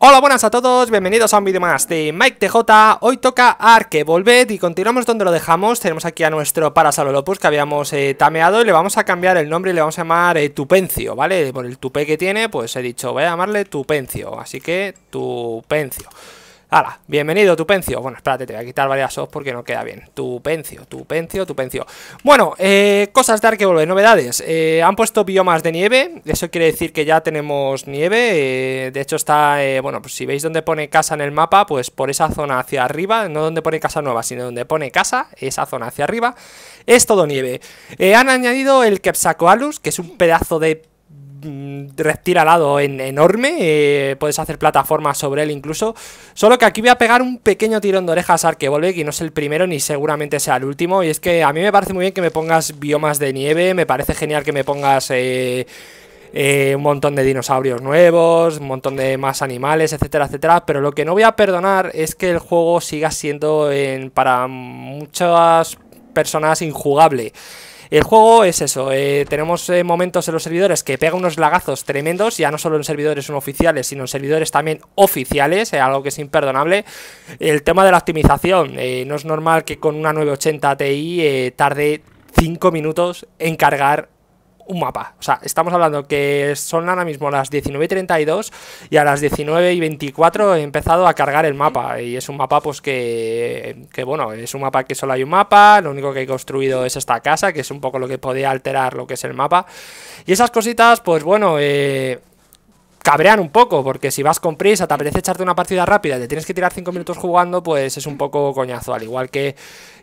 Hola, buenas a todos, bienvenidos a un vídeo más de Mike TJ Hoy toca Arque Volved y continuamos donde lo dejamos Tenemos aquí a nuestro Parasalolopus que habíamos eh, tameado Y le vamos a cambiar el nombre y le vamos a llamar eh, Tupencio, ¿vale? Por el tupé que tiene, pues he dicho, voy a llamarle Tupencio Así que, Tupencio Hala, bienvenido, Tupencio. Bueno, espérate, te voy a quitar varias os porque no queda bien. Tupencio, Tupencio, Tupencio. Bueno, eh, cosas de volver novedades. Eh, han puesto biomas de nieve, eso quiere decir que ya tenemos nieve. Eh, de hecho está, bueno, pues si veis donde pone casa en el mapa, pues por esa zona hacia arriba, no donde pone casa nueva, sino donde pone casa, esa zona hacia arriba, es todo nieve. han añadido el Quepsacoalus, que es un pedazo de Mm, retira lado en, enorme, eh, puedes hacer plataformas sobre él incluso, solo que aquí voy a pegar un pequeño tirón de orejas al que vuelve, que no es el primero ni seguramente sea el último, y es que a mí me parece muy bien que me pongas biomas de nieve, me parece genial que me pongas... Eh, eh, un montón de dinosaurios nuevos, un montón de más animales, etcétera, etcétera. Pero lo que no voy a perdonar es que el juego siga siendo para muchas personas injugable. El juego es eso, eh, tenemos eh, momentos en los servidores que pega unos lagazos tremendos, ya no solo en servidores no oficiales, sino en servidores también oficiales, eh, algo que es imperdonable. El tema de la optimización, no es normal que con una 980 Ti tarde 5 minutos en cargar un mapa. O sea, estamos hablando que son ahora mismo las 19.32 y y a las 19.24 y he empezado a cargar el mapa. Y es un mapa, pues que, que bueno, es un mapa que solo hay un mapa. Lo único que he construido es esta casa, que es un poco lo que podía alterar lo que es el mapa. Y esas cositas, pues bueno, eh cabrean un poco, porque si vas con prisa, te apetece echarte una partida rápida y te tienes que tirar 5 minutos jugando, pues es un poco coñazo, al igual que,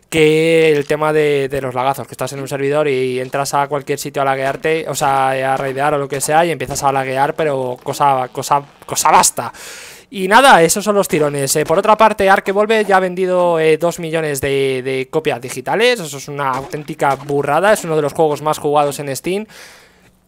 que el tema de, los lagazos, que estás en un servidor y entras a cualquier sitio a laguearte, o sea, a raidear o lo que sea, y empiezas a laguear, pero cosa, cosa, cosa basta. Y nada, esos son los tirones. Eh, por otra parte, Ark vuelve ya ha vendido 2 eh, millones de, de copias digitales. Eso es una auténtica burrada. Es uno de los juegos más jugados en Steam.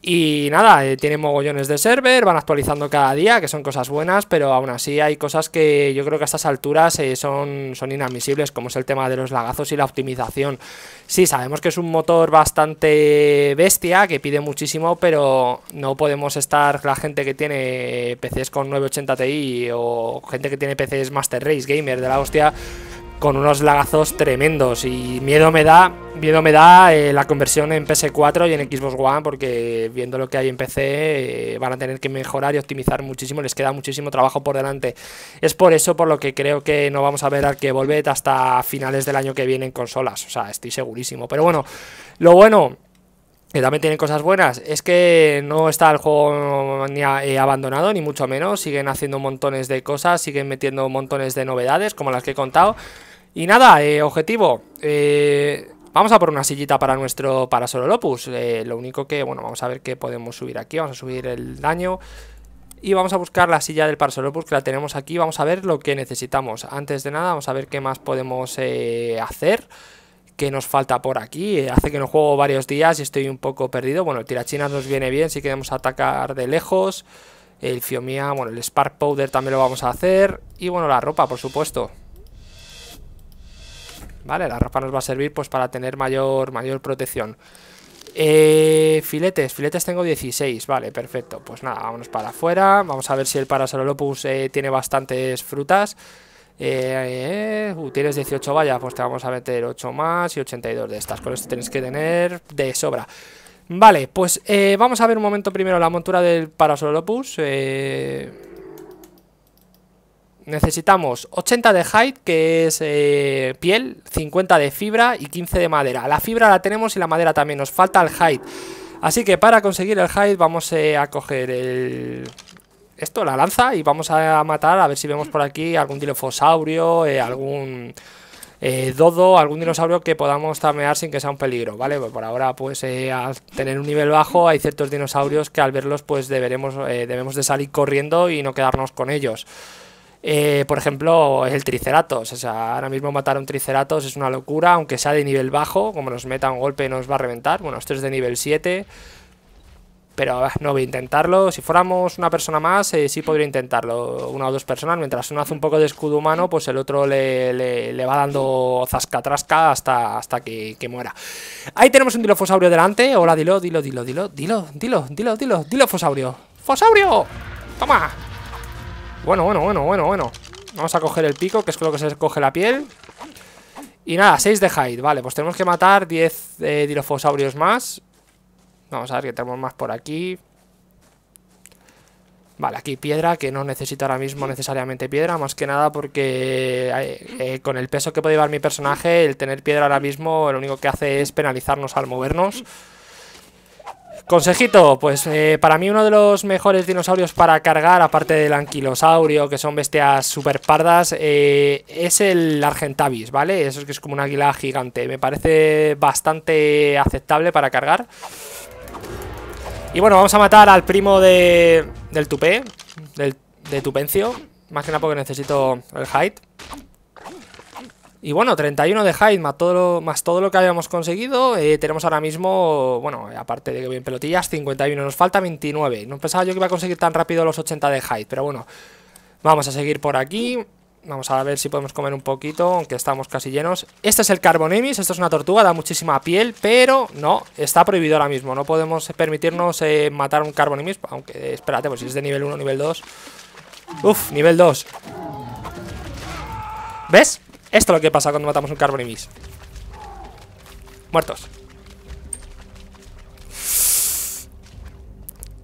Y nada, eh, tiene mogollones de server, van actualizando cada día, que son cosas buenas, pero aún así hay cosas que yo creo que a estas alturas eh, son, son inadmisibles, como es el tema de los lagazos y la optimización. Sí, sabemos que es un motor bastante bestia, que pide muchísimo, pero no podemos estar la gente que tiene PCs con 980 Ti o gente que tiene PCs Master Race Gamer de la hostia con unos lagazos tremendos y miedo me da, miedo me da eh, la conversión en PS4 y en Xbox One porque viendo lo que hay en PC eh, van a tener que mejorar y optimizar muchísimo, les queda muchísimo trabajo por delante. Es por eso por lo que creo que no vamos a ver al que volver hasta finales del año que viene en consolas, o sea, estoy segurísimo. Pero bueno, lo bueno que también tienen cosas buenas, es que no está el juego ni eh, abandonado, ni mucho menos, siguen haciendo montones de cosas, siguen metiendo montones de novedades, como las que he contado, y nada, eh, objetivo. Eh, vamos a por una sillita para nuestro Parasololopus. Eh, lo único que, bueno, vamos a ver qué podemos subir aquí. Vamos a subir el daño. Y vamos a buscar la silla del Parasolopus que la tenemos aquí. Vamos a ver lo que necesitamos. Antes de nada, vamos a ver qué más podemos hacer qué nos falta por aquí. Hace que no juego varios días y estoy un poco perdido. Bueno, el tirachinas nos viene bien si queremos atacar de lejos. El Fiumia, bueno, el Spark Powder también lo vamos a hacer. Y bueno, la ropa, por supuesto. ¿vale? La ropa nos va a servir pues para tener mayor, mayor protección. Eh, filetes, filetes tengo 16, vale, perfecto. Pues nada, vámonos para afuera. Vamos a ver si el Parasolopus eh, tiene bastantes frutas. Eh, eh uh, tienes 18 vallas, pues te vamos a meter 8 más y 82 de estas. Con esto tienes que tener de sobra. Vale, pues vamos a ver un momento primero la montura del Parasolopus. Eh necesitamos 80 de hide, que es eh, piel, 50 de fibra y 15 de madera. La fibra la tenemos y la madera también, nos falta el hide Así que para conseguir el hide vamos eh, a coger Esto, la lanza, y vamos a matar, a ver si vemos por aquí algún dilofosaurio, eh, algún... dodo, algún dinosaurio que podamos tamear sin que sea un peligro, ¿vale? Pues por ahora, pues al tener un nivel bajo hay ciertos dinosaurios que al verlos pues deberemos, debemos de salir corriendo y no quedarnos con ellos por ejemplo, el Triceratops. O sea, ahora mismo matar a un Triceratops es una locura, aunque sea de nivel bajo, como nos meta un golpe nos va a reventar. Bueno, esto es de nivel 7, pero no voy a intentarlo. Si fuéramos una persona más, sí podría intentarlo, una o dos personas. Mientras uno hace un poco de escudo humano, pues el otro le, va dando zascatrasca hasta, hasta que, muera. Ahí tenemos un Dilofosaurio delante. Hola, dilo, dilo, dilo, dilo, dilo, dilo, dilo, dilo, Dilo, Dilo, Dilofosaurio. ¡Fosaurio! ¡Toma! Bueno, bueno, bueno, bueno, bueno Vamos a coger el pico, que es lo que se coge la piel Y nada, 6 de hide Vale, pues tenemos que matar 10 eh, dilofosaurios más Vamos a ver que tenemos más por aquí Vale, aquí piedra, que no necesito ahora mismo necesariamente piedra, más que nada porque eh, eh, con el peso que puede llevar mi personaje, el tener piedra ahora mismo lo único que hace es penalizarnos al movernos. Consejito, pues eh, para mí uno de los mejores dinosaurios para cargar, aparte del anquilosaurio, que son bestias super pardas, eh, es el Argentavis, ¿vale? Eso es que es como un águila gigante. Me parece bastante aceptable para cargar. Y bueno, vamos a matar al primo de, del tupé, del, Tupencio. Más que nada porque necesito el height. Y bueno, 31 de Hyde más todo lo, más todo lo que habíamos conseguido. Eh, tenemos ahora mismo, bueno, eh, aparte de que bien pelotillas, 51. Nos falta 29. No pensaba yo que iba a conseguir tan rápido los 80 de Hyde, pero bueno. Vamos a seguir por aquí. Vamos a ver si podemos comer un poquito, aunque estamos casi llenos. Este es el Carbonemis, esto es una tortuga, da muchísima piel, pero no, está prohibido ahora mismo. No podemos permitirnos eh, matar un Carbonemis, aunque espérate, pues si es de nivel 1, nivel 2. Uf, nivel 2. ¿Ves? Esto es lo que pasa cuando matamos un Carbonimis. Muertos.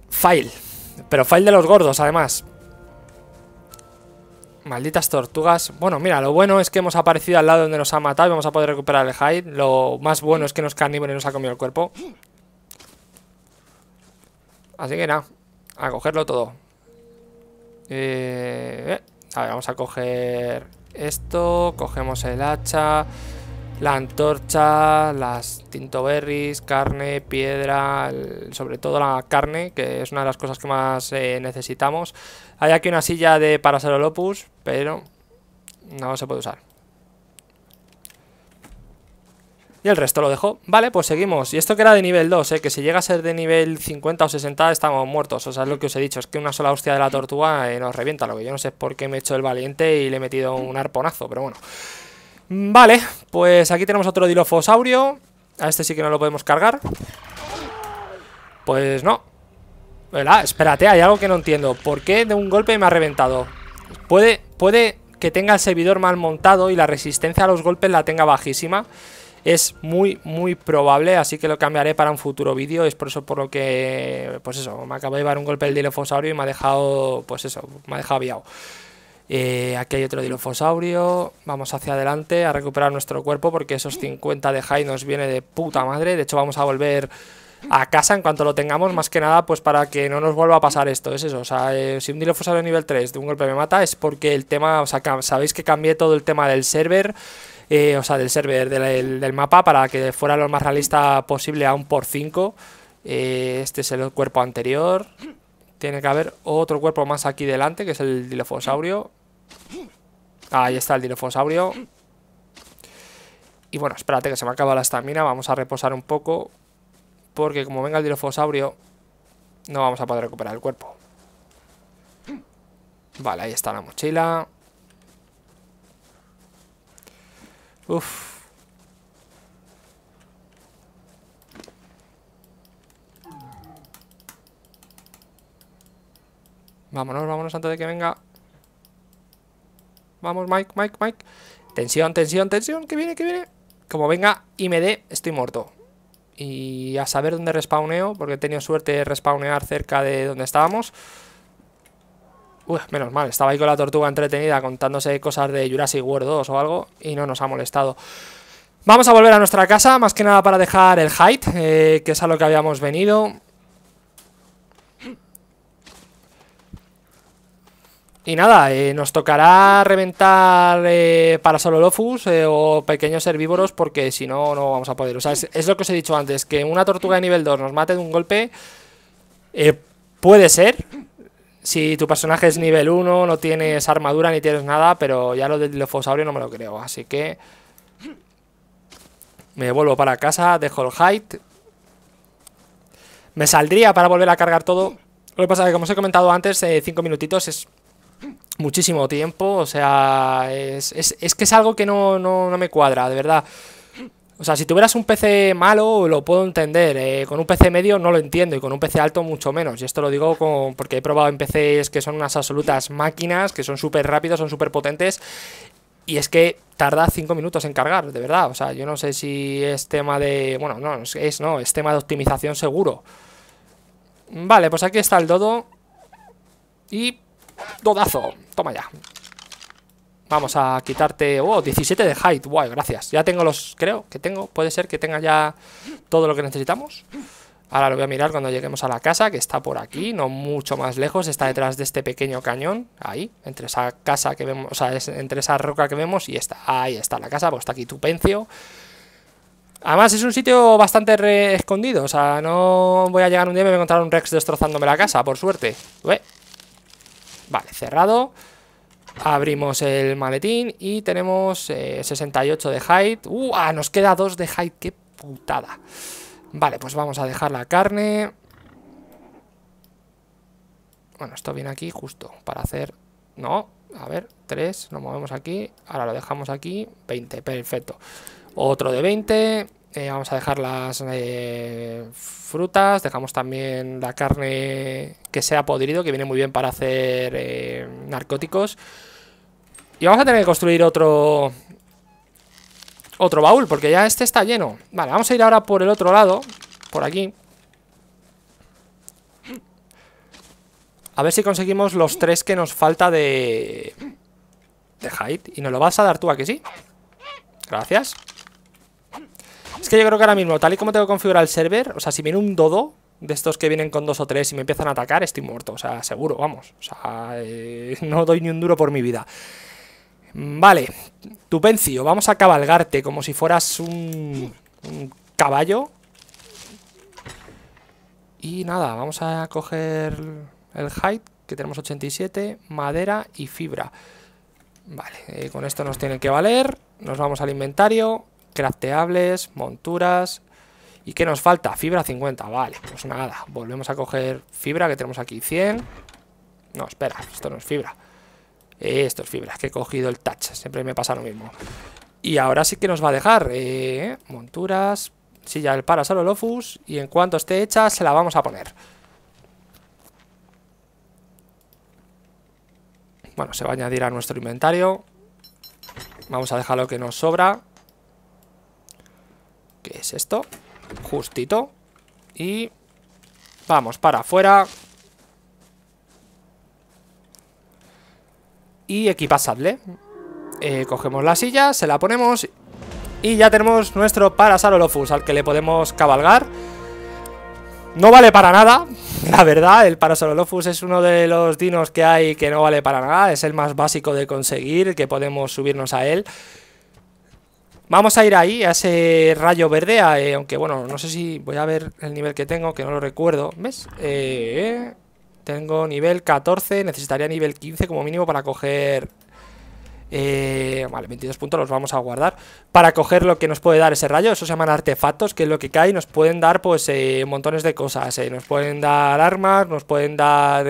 File. Pero file de los gordos, además. Malditas tortugas. Bueno, mira, lo bueno es que hemos aparecido al lado donde nos ha matado vamos a poder recuperar el hide. Lo más bueno es que nos carnívoro y nos ha comido el cuerpo. Así que nada, a cogerlo todo. Eh, eh a ver, vamos a coger esto, cogemos el hacha, la antorcha, las tintoberries, carne, piedra, sobre todo la carne, que es una de las cosas que más eh, necesitamos. Hay aquí una silla de Parasaurolopus, pero no se puede usar. Y el resto lo dejó. Vale, pues seguimos. Y esto que era de nivel 2, eh, que si llega a ser de nivel 50 o 60 estamos muertos. O sea, es lo que os he dicho, es que una sola hostia de la tortuga eh, nos revienta. Lo que yo no sé es por qué me he hecho el valiente y le he metido un arponazo, pero bueno. Mm, vale, pues aquí tenemos otro dilofosaurio. A este sí que no lo podemos cargar. Pues no. ¿Verdad? Espérate, hay algo que no entiendo. ¿Por qué de un golpe me ha reventado? Puede, puede que tenga el servidor mal montado y la resistencia a los golpes la tenga bajísima es muy, muy probable, así que lo cambiaré para un futuro vídeo, es por eso por lo que, pues eso, me acabo de llevar un golpe del dilofosaurio y me ha dejado, pues eso, me ha dejado viado. Eh, aquí hay otro dilofosaurio. Vamos hacia adelante a recuperar nuestro cuerpo porque esos 50 de high nos viene de puta madre. De hecho, vamos a volver a casa en cuanto lo tengamos, más que nada, pues para que no nos vuelva a pasar esto. Es eso, o sea, eh, si un dilofosaurio nivel 3 de un golpe me mata es porque el tema, o sea, sabéis que cambié todo el tema del server eh, o sea, del server, del, mapa, para que fuera lo más realista posible a un por 5. Eh, este es el cuerpo anterior. Tiene que haber otro cuerpo más aquí delante, que es el dilofosaurio. Ahí está el dilofosaurio. Y bueno, espérate que se me acaba la estamina. Vamos a reposar un poco. Porque como venga el dilofosaurio, no vamos a poder recuperar el cuerpo. Vale, ahí está la mochila. Uf. Vámonos, vámonos antes de que venga. Vamos, Mike, Mike, Mike. Tensión, tensión, tensión. Que viene, que viene. Como venga y me dé, estoy muerto. Y a saber dónde respawneo, porque he tenido suerte de respawnear cerca de donde estábamos. Uf, menos mal, estaba ahí con la tortuga entretenida contándose cosas de Jurassic World 2 o algo y no nos ha molestado. Vamos a volver a nuestra casa, más que nada para dejar el height, eh, que es a lo que habíamos venido. Y nada, eh, nos tocará reventar eh, solo eh, o pequeños herbívoros porque si no, no vamos a poder. O sea, es, es, lo que os he dicho antes, que una tortuga de nivel 2 nos mate de un golpe puede ser, si tu personaje es nivel 1, no tienes armadura ni tienes nada, pero ya lo del dilofosaurio no me lo creo, así que... Me vuelvo para casa, dejo el height. Me saldría para volver a cargar todo. Lo que pasa es que, como os he comentado antes, 5 eh, minutitos es muchísimo tiempo. O sea, es, es, que es algo que no, no me cuadra, de verdad. O sea, si tuvieras un PC malo, lo puedo entender. Eh, con un PC medio no lo entiendo y con un PC alto mucho menos. Y esto lo digo con, porque he probado en PCs que son unas absolutas máquinas, que son súper rápidos, son súper potentes. Y es que tarda 5 minutos en cargar, de verdad. O sea, yo no sé si es tema de... Bueno, no, es no, es tema de optimización seguro. Vale, pues aquí está el dodo. Y... Dodazo. Toma ya. Vamos a quitarte... ¡Wow! 17 de height. guay Gracias. Ya tengo los... Creo que tengo. Puede ser que tenga ya todo lo que necesitamos. Ahora lo voy a mirar cuando lleguemos a la casa, que está por aquí, no mucho más lejos. Está detrás de este pequeño cañón. Ahí, entre esa casa que vemos... O sea, entre esa roca que vemos y está Ahí está la casa. Pues está aquí tu pencio Además es un sitio bastante escondido, o sea, no voy a llegar un día y me voy a encontrar un Rex destrozándome la casa, por suerte. Vale, cerrado. Abrimos el maletín y tenemos 68 eh, de height. ¡Uh! nos queda 2 de height. ¡Qué putada! Vale, pues vamos a dejar la carne. Bueno, esto viene aquí justo para hacer... No, a ver, 3, lo movemos aquí. Ahora lo dejamos aquí. 20, perfecto. Otro de 20. Eh, vamos a dejar las eh, frutas, dejamos también la carne que se ha podrido, que viene muy bien para hacer eh, narcóticos. Y vamos a tener que construir otro, otro baúl, porque ya este está lleno. Vale, vamos a ir ahora por el otro lado, por aquí. A ver si conseguimos los tres que nos falta de... De Hide. Y nos lo vas a dar tú, ¿a que sí? Gracias. Es que yo creo que ahora mismo, tal y como tengo configurado el server, o sea, si viene un dodo de estos que vienen con dos o tres y me empiezan a atacar, estoy muerto. O sea, seguro, vamos. O sea, eh, no doy ni un duro por mi vida. Mm, vale, Tupencio, vamos a cabalgarte como si fueras un, caballo. Y nada, vamos a coger el height, que tenemos 87, madera y fibra. Vale, eh, con esto nos tiene que valer. Nos vamos al inventario crafteables, monturas. ¿Y qué nos falta? Fibra 50, vale, pues nada, volvemos a coger fibra que tenemos aquí 100. No, espera, esto no es fibra. Esto es fibra, que he cogido el touch, siempre me pasa lo mismo. Y ahora sí que nos va a dejar eh, monturas, silla del lofus y en cuanto esté hecha se la vamos a poner. Bueno, se va a añadir a nuestro inventario. Vamos a dejar lo que nos sobra esto. Justito. Y... Vamos, para afuera. Y equipasable. Eh, cogemos la silla, se la ponemos y ya tenemos nuestro Parasaurolophus al que le podemos cabalgar. No vale para nada, la verdad, el Parasaurolophus es uno de los dinos que hay que no vale para nada, es el más básico de conseguir, que podemos subirnos a él. Vamos a ir ahí, a ese rayo verde, eh, aunque bueno, no sé si voy a ver el nivel que tengo, que no lo recuerdo. ¿Ves? Eh, tengo nivel 14, necesitaría nivel 15 como mínimo para coger... Eh, vale, 22 puntos los vamos a guardar Para coger lo que nos puede dar ese rayo Eso se llaman artefactos, que es lo que cae Nos pueden dar pues montones de cosas Nos pueden dar armas, nos pueden dar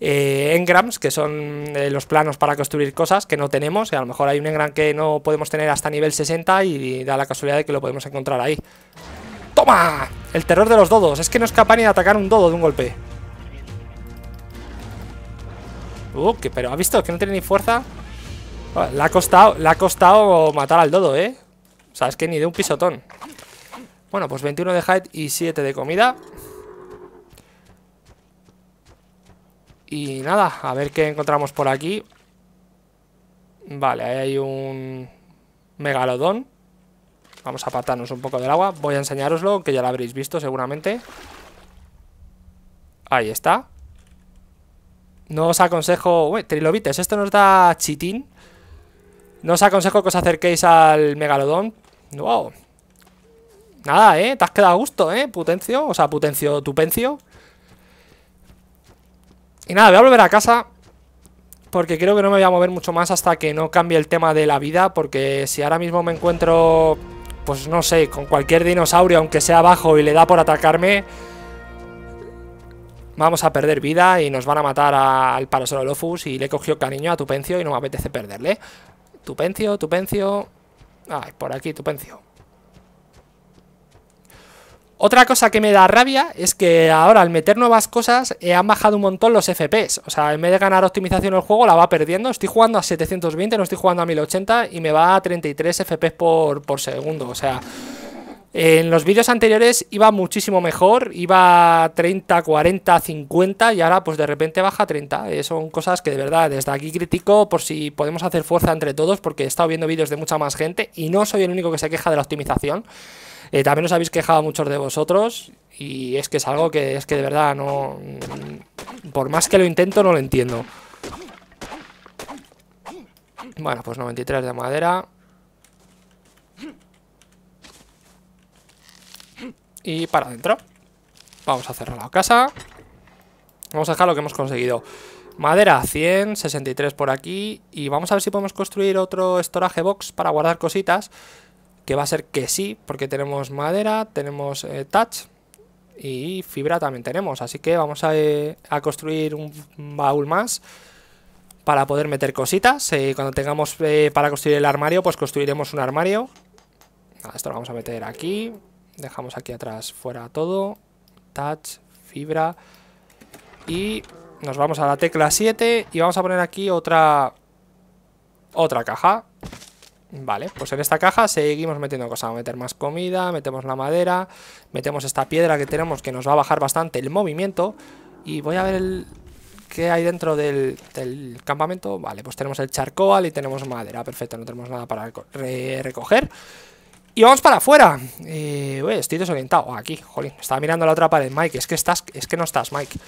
eh, engrams, que son eh, los planos para construir cosas que no tenemos. a lo mejor hay un engram que no podemos tener hasta nivel 60 y da la casualidad de que lo podemos encontrar ahí. ¡Toma! El terror de los dodos. Es que no es ni de atacar un dodo de un golpe. Uh, que, pero ¿ha visto? Que no tiene ni fuerza. Ah, le ha costado, le ha costado matar al dodo, ¿eh? O sea, es que ni de un pisotón. Bueno, pues 21 de height y 7 de comida. Y nada, a ver qué encontramos por aquí. Vale, ahí hay un megalodón. Vamos a patarnos un poco del agua. Voy a enseñároslo, que ya lo habréis visto seguramente. Ahí está. No os aconsejo... Uy, trilobites, esto nos da chitín. No os aconsejo que os acerquéis al megalodón. Wow. Nada, ¿eh? Te has quedado a gusto, ¿eh? Putencio, O sea, putencio tupencio. Y nada, voy a volver a casa porque creo que no me voy a mover mucho más hasta que no cambie el tema de la vida, porque si ahora mismo me encuentro, pues no sé, con cualquier dinosaurio, aunque sea abajo y le da por atacarme, vamos a perder vida y nos van a matar al Parasaurolophus y le cogió cariño a Tupencio y no me apetece perderle. Tupencio, Tupencio... Ay, por aquí, Tupencio. Otra cosa que me da rabia es que ahora al meter nuevas cosas eh, han bajado un montón los FPS. O sea, en vez de ganar optimización el juego, la va perdiendo. Estoy jugando a 720, no estoy jugando a 1080 y me va a 33 FPS por, segundo. O sea, en los vídeos anteriores iba muchísimo mejor, iba a 30, 40, 50 y ahora pues de repente baja a 30. Eh, son cosas que de verdad desde aquí critico por si podemos hacer fuerza entre todos porque he estado viendo vídeos de mucha más gente y no soy el único que se queja de la optimización. Eh, también os habéis quejado muchos de vosotros y es que es algo que es que de verdad no... Por más que lo intento no lo entiendo. Bueno, pues 93 de madera. Y para adentro. Vamos a cerrar la casa. Vamos a dejar lo que hemos conseguido. Madera 100, 63 por aquí. Y vamos a ver si podemos construir otro storage box para guardar cositas que va a ser que sí, porque tenemos madera, tenemos eh, touch y fibra también tenemos. Así que vamos a, eh, construir un baúl más para poder meter cositas. Eh, cuando tengamos para construir el armario, pues construiremos un armario. esto lo vamos a meter aquí. Dejamos aquí atrás fuera todo. Touch, fibra. Y nos vamos a la tecla 7 y vamos a poner aquí otra, otra caja. Vale, pues en esta caja seguimos metiendo cosas. Vamos a meter más comida, metemos la madera, metemos esta piedra que tenemos que nos va a bajar bastante el movimiento. Y voy a ver el... qué hay dentro del, campamento. Vale, pues tenemos el charcoal y tenemos madera. Perfecto, no tenemos nada para recoger. Y vamos para afuera. Eh, estoy desorientado. Oh, aquí, jolín. Estaba mirando la otra pared, Mike. Es que estás, es que no estás, Mike.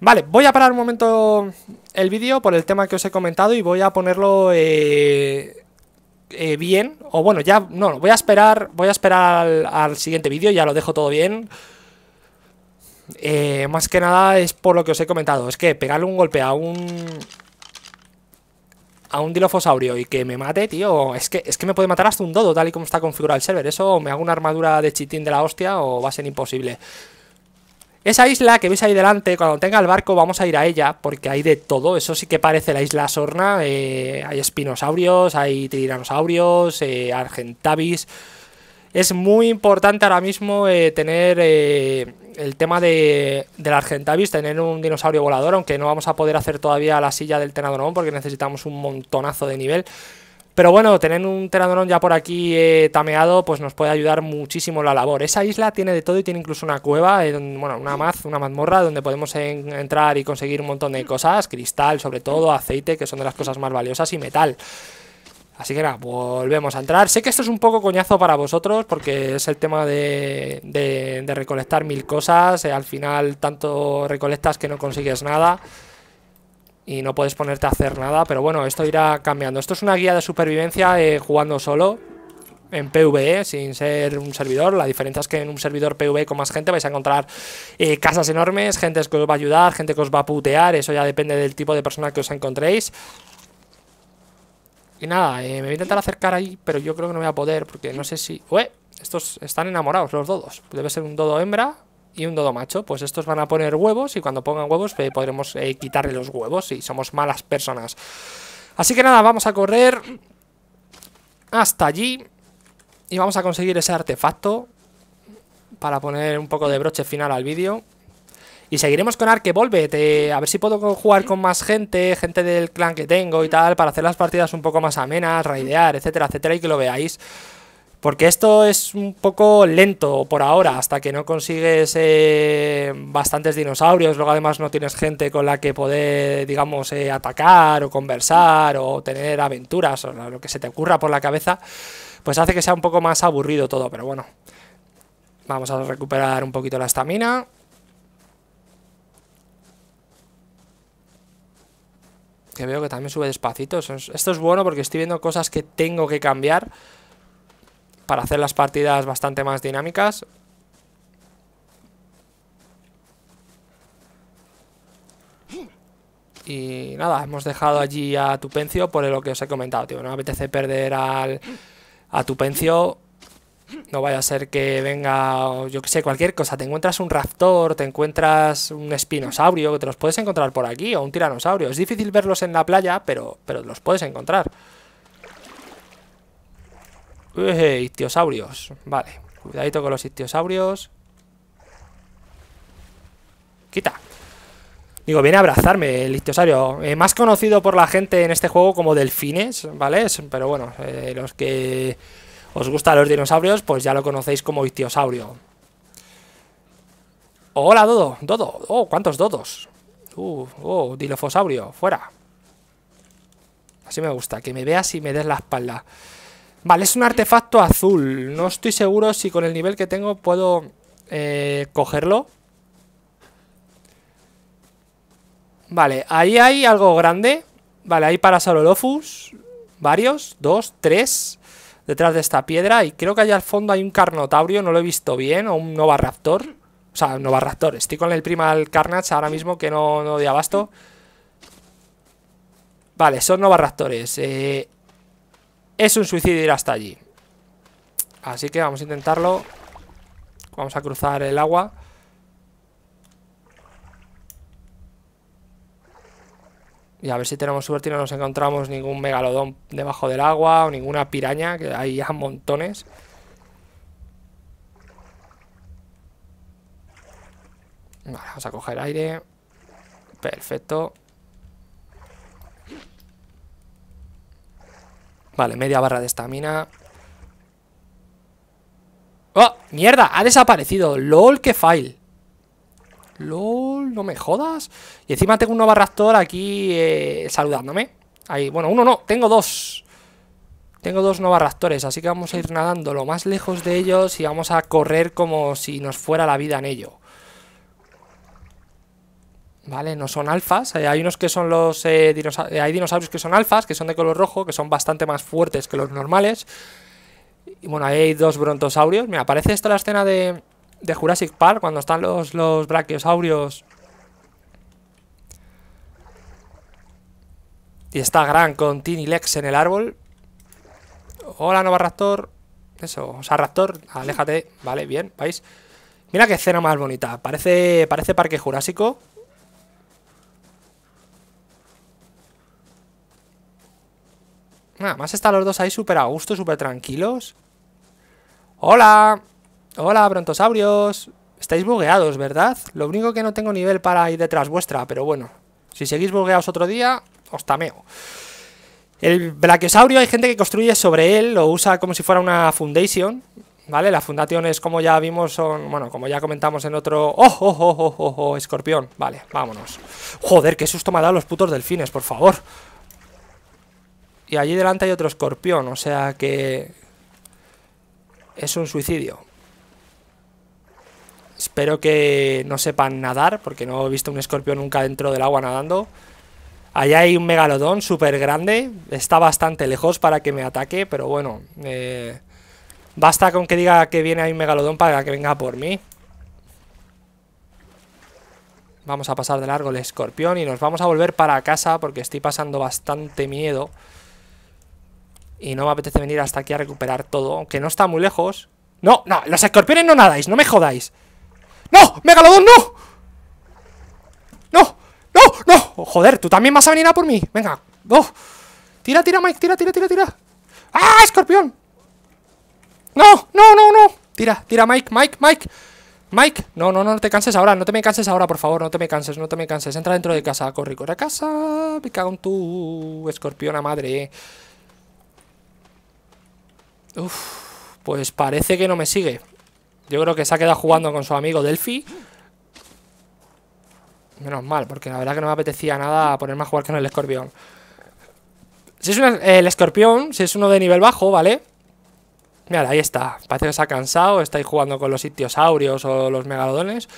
Vale, voy a parar un momento el vídeo por el tema que os he comentado y voy a ponerlo eh, eh, bien, o bueno, ya, no, voy a esperar, voy a esperar al, siguiente vídeo, ya lo dejo todo bien. Eh, más que nada es por lo que os he comentado, es que pegarle un golpe a un... A un dilofosaurio y que me mate, tío, es que, es que me puede matar hasta un dodo, tal y como está configurado el server. Eso me hago una armadura de chitín de la hostia o va a ser imposible. Esa isla que veis ahí delante, cuando tenga el barco vamos a ir a ella, porque hay de todo, eso sí que parece la isla Sorna, eh, hay espinosaurios, hay tiranosaurios, eh, argentavis... Es muy importante ahora mismo eh, tener el tema de, del argentavis, tener un dinosaurio volador, aunque no vamos a poder hacer todavía la silla del Tenadorón porque necesitamos un montonazo de nivel... Pero bueno, tener un Pteranodon ya por aquí eh, tameado, pues nos puede ayudar muchísimo la labor. Esa isla tiene de todo y tiene incluso una cueva, eh, bueno, una maz, mazmorra, donde podemos entrar y conseguir un montón de cosas, cristal sobre todo, aceite, que son de las cosas más valiosas, y metal. Así que nada, volvemos a entrar. Sé que esto es un poco coñazo para vosotros, porque es el tema de, de, recolectar mil cosas. Eh, al final, tanto recolectas que no consigues nada y no puedes ponerte a hacer nada, pero bueno, esto irá cambiando. Esto es una guía de supervivencia eh, jugando solo en PvE, sin ser un servidor. La diferencia es que en un servidor PvE con más gente vais a encontrar eh, casas enormes, gente que os va a ayudar, gente que os va a putear, eso ya depende del tipo de persona que os encontréis. Y nada, eh, me voy a intentar acercar ahí, pero yo creo que no voy a poder, porque no sé si... ¡Ué! Estos están enamorados, los dodos. Debe ser un dodo hembra, y un dodo macho. Pues estos van a poner huevos y cuando pongan huevos eh, podremos eh, quitarle los huevos Y somos malas personas. Así que nada, vamos a correr hasta allí y vamos a conseguir ese artefacto para poner un poco de broche final al vídeo. Y seguiremos con Arque a ver si puedo jugar con más gente, gente del clan que tengo y tal, para hacer las partidas un poco más amenas, raidear, etcétera, etcétera, y que lo veáis. Porque esto es un poco lento por ahora, hasta que no consigues eh, bastantes dinosaurios, luego además no tienes gente con la que poder, digamos, eh, atacar o conversar o tener aventuras o lo que se te ocurra por la cabeza, pues hace que sea un poco más aburrido todo, pero bueno. Vamos a recuperar un poquito la estamina. Que veo que también sube despacito. Esto es bueno porque estoy viendo cosas que tengo que cambiar para hacer las partidas bastante más dinámicas. Y nada, hemos dejado allí a Tupencio por lo que os he comentado, tío. No apetece perder al, a Tupencio. No vaya a ser que venga, yo que sé, cualquier cosa. Te encuentras un raptor, te encuentras un espinosaurio, que te los puedes encontrar por aquí, o un tiranosaurio. Es difícil verlos en la playa, pero, pero los puedes encontrar. Eh, ictiosaurios. Vale. Cuidadito con los ictiosaurios. Quita. Digo, viene a abrazarme el ictiosaurio. Eh, más conocido por la gente en este juego como delfines, ¿vale? Pero bueno, eh, los que os gustan los dinosaurios, pues ya lo conocéis como ictiosaurio. Hola, Dodo. Dodo. Oh, ¿cuántos dodos? Uh, oh, dilofosaurio. Fuera. Así me gusta, que me veas y me des la espalda. Vale, es un artefacto azul. No estoy seguro si con el nivel que tengo puedo eh, cogerlo. Vale, ahí hay algo grande. Vale, hay Parasaurolophus. Varios, dos, tres. Detrás de esta piedra. Y creo que allá al fondo hay un Carnotaurio. No lo he visto bien. O un novarraptor O sea, novarraptor. Estoy con el Primal Carnage ahora mismo que no, no de abasto. Vale, son Raptores Eh, es un suicidio ir hasta allí. Así que vamos a intentarlo. Vamos a cruzar el agua. Y a ver si tenemos suerte y no nos encontramos ningún megalodón debajo del agua o ninguna piraña, que hay ya montones. vamos a coger aire. Perfecto. Vale, media barra de estamina. ¡Oh! ¡Mierda! Ha desaparecido. ¡Lol, qué fail! ¡Lol! No me jodas. Y encima tengo un raptor aquí eh, saludándome. Ahí, bueno, uno no, tengo dos. Tengo dos raptores, así que vamos a ir nadando lo más lejos de ellos y vamos a correr como si nos fuera la vida en ello. ¿vale? No son alfas, eh, hay unos que son los... Eh, eh, hay dinosaurios que son alfas, que son de color rojo, que son bastante más fuertes que los normales. Y bueno, ahí hay dos brontosaurios. Mira, aparece esta la escena de, Jurassic Park, cuando están los, los brachiosaurios... Y está Gran con Tiny Lex en el árbol. Hola, Nova Raptor. Eso, o sea, Raptor, aléjate. Vale, bien, ¿veis? Mira qué escena más bonita. Parece, parece parque jurásico. Nada más están los dos ahí súper a gusto, súper tranquilos. ¡Hola! ¡Hola, brontosaurios! Estáis bugueados, ¿verdad? Lo único que no tengo nivel para ir detrás vuestra, pero bueno. Si seguís bugueados otro día, os tameo. El brachiosaurio hay gente que construye sobre él, lo usa como si fuera una foundation, ¿vale? Las fundaciones, como ya vimos, son... Bueno, como ya comentamos en otro... ¡Oh oh oh, ¡Oh, oh, oh, oh, Escorpión. Vale, vámonos. Joder, qué susto me ha dado los putos delfines, por favor. Y allí delante hay otro escorpión, o sea que... Es un suicidio. Espero que no sepan nadar, porque no he visto un escorpión nunca dentro del agua nadando. Allá hay un megalodón súper grande. Está bastante lejos para que me ataque, pero bueno. Eh, basta con que diga que viene ahí un megalodón para que venga por mí. Vamos a pasar de largo el escorpión y nos vamos a volver para casa porque estoy pasando bastante miedo. Y no me apetece venir hasta aquí a recuperar todo, aunque no está muy lejos. No, no, los escorpiones no nadáis, no me jodáis. ¡No! ¡Megalodón, no! ¡No! ¡No! ¡No! joder, tú también vas a venir a por mí. Venga, oh. Tira, tira, Mike, tira, tira, tira, tira. ¡Ah, escorpión! ¡No! ¡No, no, no! Tira, tira, Mike, Mike, Mike. Mike, no, no, no no te canses ahora, no te me canses ahora, por favor, no te me canses, no te me canses. Entra dentro de casa, corre, corre a casa, pica con tu escorpión a madre. Uf, pues parece que no me sigue. Yo creo que se ha quedado jugando con su amigo Delphi. Menos mal, porque la verdad que no me apetecía nada ponerme a jugar con el escorpión. Si es el escorpión, si es uno de nivel bajo, ¿vale? Mira, ahí está. Parece que se ha cansado, estáis jugando con los ichtiosaurios o los megalodones.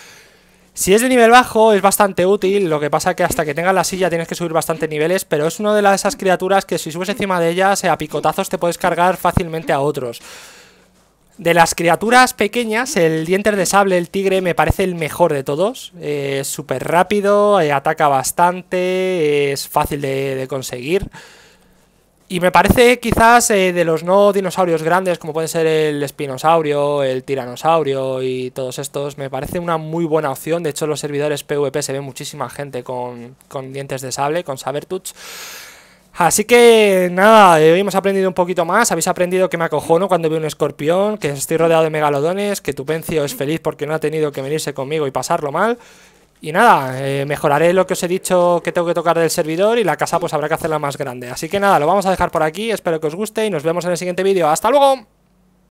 Si es de nivel bajo es bastante útil, lo que pasa que hasta que tengas la silla tienes que subir bastante niveles, pero es una de esas criaturas que si subes encima de ellas eh, a picotazos te puedes cargar fácilmente a otros. De las criaturas pequeñas, el diente de sable, el tigre, me parece el mejor de todos. es súper rápido, eh, ataca bastante, es fácil de conseguir. Y me parece quizás eh, de los no dinosaurios grandes, como pueden ser el espinosaurio, el tiranosaurio y todos estos, me parece una muy buena opción. De hecho, los servidores PvP se ve muchísima gente con, con dientes de sable, con Sabertooth. Así que nada, eh, hemos aprendido un poquito más, habéis aprendido que me acojono cuando veo un escorpión, que estoy rodeado de megalodones, que Tupencio es feliz porque no ha tenido que venirse conmigo y pasarlo mal, y nada, eh, mejoraré lo que os he dicho que tengo que tocar del servidor y la casa pues habrá que hacerla más grande. Así que nada, lo vamos a dejar por aquí, espero que os guste y nos vemos en el siguiente vídeo. ¡Hasta luego!